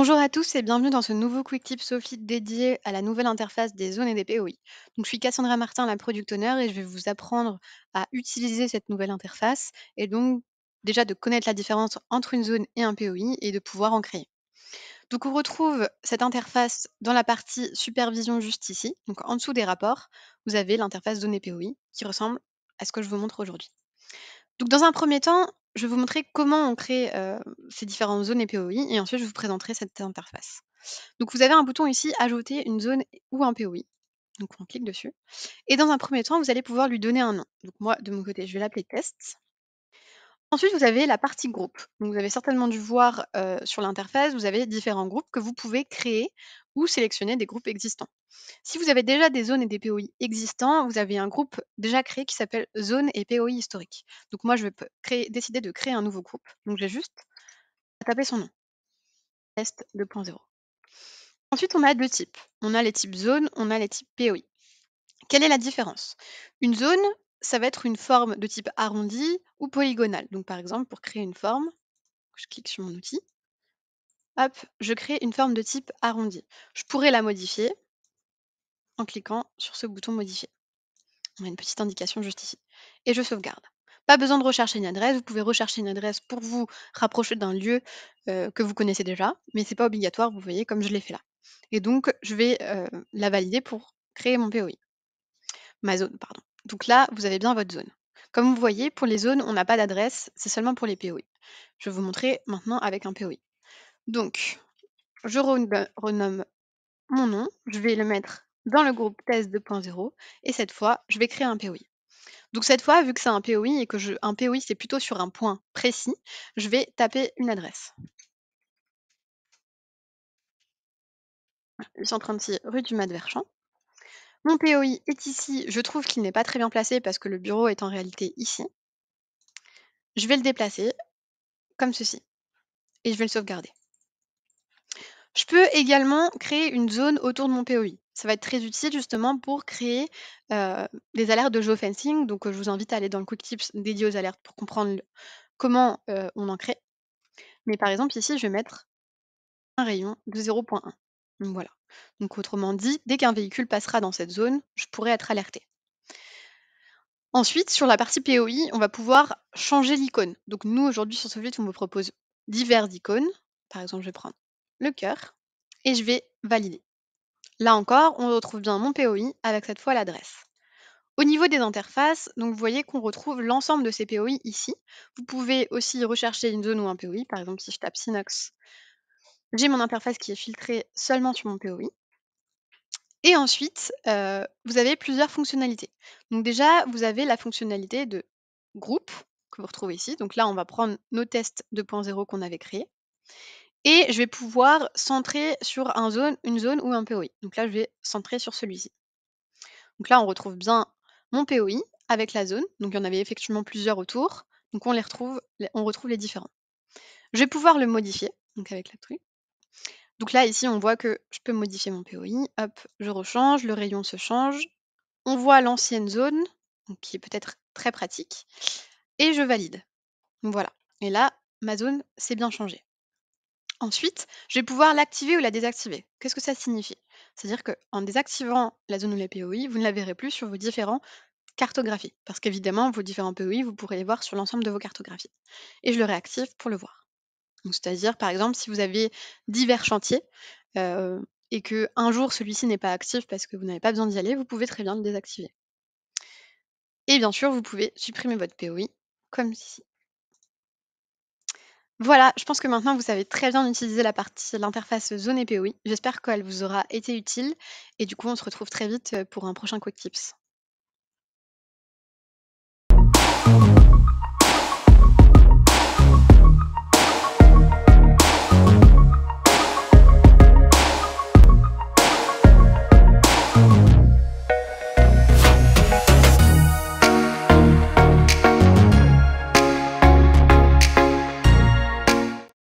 Bonjour à tous et bienvenue dans ce nouveau Quick Tip Sophie dédié à la nouvelle interface des zones et des POI. je suis Cassandra Martin, la product owner, et je vais vous apprendre à utiliser cette nouvelle interface et donc déjà de connaître la différence entre une zone et un POI et de pouvoir en créer. Donc on retrouve cette interface dans la partie supervision juste ici. Donc en dessous des rapports, vous avez l'interface zone et POI qui ressemble à ce que je vous montre aujourd'hui. Donc dans un premier temps, je vais vous montrer comment on crée euh, ces différentes zones et POI, et ensuite je vous présenterai cette interface. Donc vous avez un bouton ici ajouter une zone ou un POI. Donc on clique dessus. Et dans un premier temps, vous allez pouvoir lui donner un nom. Donc moi, de mon côté, je vais l'appeler test. Ensuite, vous avez la partie groupe. vous avez certainement dû voir euh, sur l'interface, vous avez différents groupes que vous pouvez créer ou sélectionner des groupes existants. Si vous avez déjà des zones et des POI existants, vous avez un groupe déjà créé qui s'appelle Zone et POI historique. Donc moi, je vais décider de créer un nouveau groupe. Donc j'ai juste à taper son nom. Test 2.0. Ensuite, on a deux types. On a les types zone, on a les types POI. Quelle est la différence Une zone, ça va être une forme de type arrondi ou polygonale. Donc par exemple, pour créer une forme, je clique sur mon outil. Hop, je crée une forme de type arrondi. Je pourrais la modifier en cliquant sur ce bouton modifier. On a une petite indication juste ici. Et je sauvegarde. Pas besoin de rechercher une adresse, vous pouvez rechercher une adresse pour vous rapprocher d'un lieu euh, que vous connaissez déjà, mais ce n'est pas obligatoire, vous voyez, comme je l'ai fait là. Et donc, je vais euh, la valider pour créer mon POI. Ma zone, pardon. Donc là, vous avez bien votre zone. Comme vous voyez, pour les zones, on n'a pas d'adresse, c'est seulement pour les POI. Je vais vous montrer maintenant avec un POI. Donc, je renomme mon nom, je vais le mettre dans le groupe test 2.0 et cette fois, je vais créer un POI. Donc cette fois, vu que c'est un POI et que un POI c'est plutôt sur un point précis, je vais taper une adresse. 836 rue du Mat mon POI est ici, je trouve qu'il n'est pas très bien placé parce que le bureau est en réalité ici. Je vais le déplacer comme ceci et je vais le sauvegarder. Je peux également créer une zone autour de mon POI. Ça va être très utile justement pour créer euh, des alertes de geofencing. Donc euh, je vous invite à aller dans le quick tips dédié aux alertes pour comprendre comment euh, on en crée. Mais par exemple ici, je vais mettre un rayon de 0.1. Voilà. Donc autrement dit, dès qu'un véhicule passera dans cette zone, je pourrai être alerté. Ensuite, sur la partie POI, on va pouvoir changer l'icône. Donc nous, aujourd'hui, sur ce site, on vous propose divers icônes. Par exemple, je vais prendre le cœur et je vais valider. Là encore, on retrouve bien mon POI avec cette fois l'adresse. Au niveau des interfaces, donc vous voyez qu'on retrouve l'ensemble de ces POI ici. Vous pouvez aussi rechercher une zone ou un POI. Par exemple, si je tape Synox, j'ai mon interface qui est filtrée seulement sur mon POI. Et ensuite, euh, vous avez plusieurs fonctionnalités. Donc déjà, vous avez la fonctionnalité de groupe que vous retrouvez ici. Donc là, on va prendre nos tests 2.0 qu'on avait créés. Et je vais pouvoir centrer sur un zone, une zone ou un POI. Donc là, je vais centrer sur celui-ci. Donc là, on retrouve bien mon POI avec la zone. Donc il y en avait effectivement plusieurs autour. Donc on les retrouve, on retrouve les différents. Je vais pouvoir le modifier, donc avec la truc. Donc là, ici, on voit que je peux modifier mon POI. Hop, je rechange, le rayon se change. On voit l'ancienne zone, qui est peut-être très pratique, et je valide. voilà. Et là, ma zone s'est bien changée. Ensuite, je vais pouvoir l'activer ou la désactiver. Qu'est-ce que ça signifie C'est-à-dire qu'en désactivant la zone ou les POI, vous ne la verrez plus sur vos différents cartographies. Parce qu'évidemment, vos différents POI, vous pourrez les voir sur l'ensemble de vos cartographies. Et je le réactive pour le voir. C'est-à-dire, par exemple, si vous avez divers chantiers et que un jour celui-ci n'est pas actif parce que vous n'avez pas besoin d'y aller, vous pouvez très bien le désactiver. Et bien sûr, vous pouvez supprimer votre POI comme ici. Voilà, je pense que maintenant vous savez très bien utiliser la partie l'interface zone et POI. J'espère qu'elle vous aura été utile et du coup on se retrouve très vite pour un prochain Quick Tips.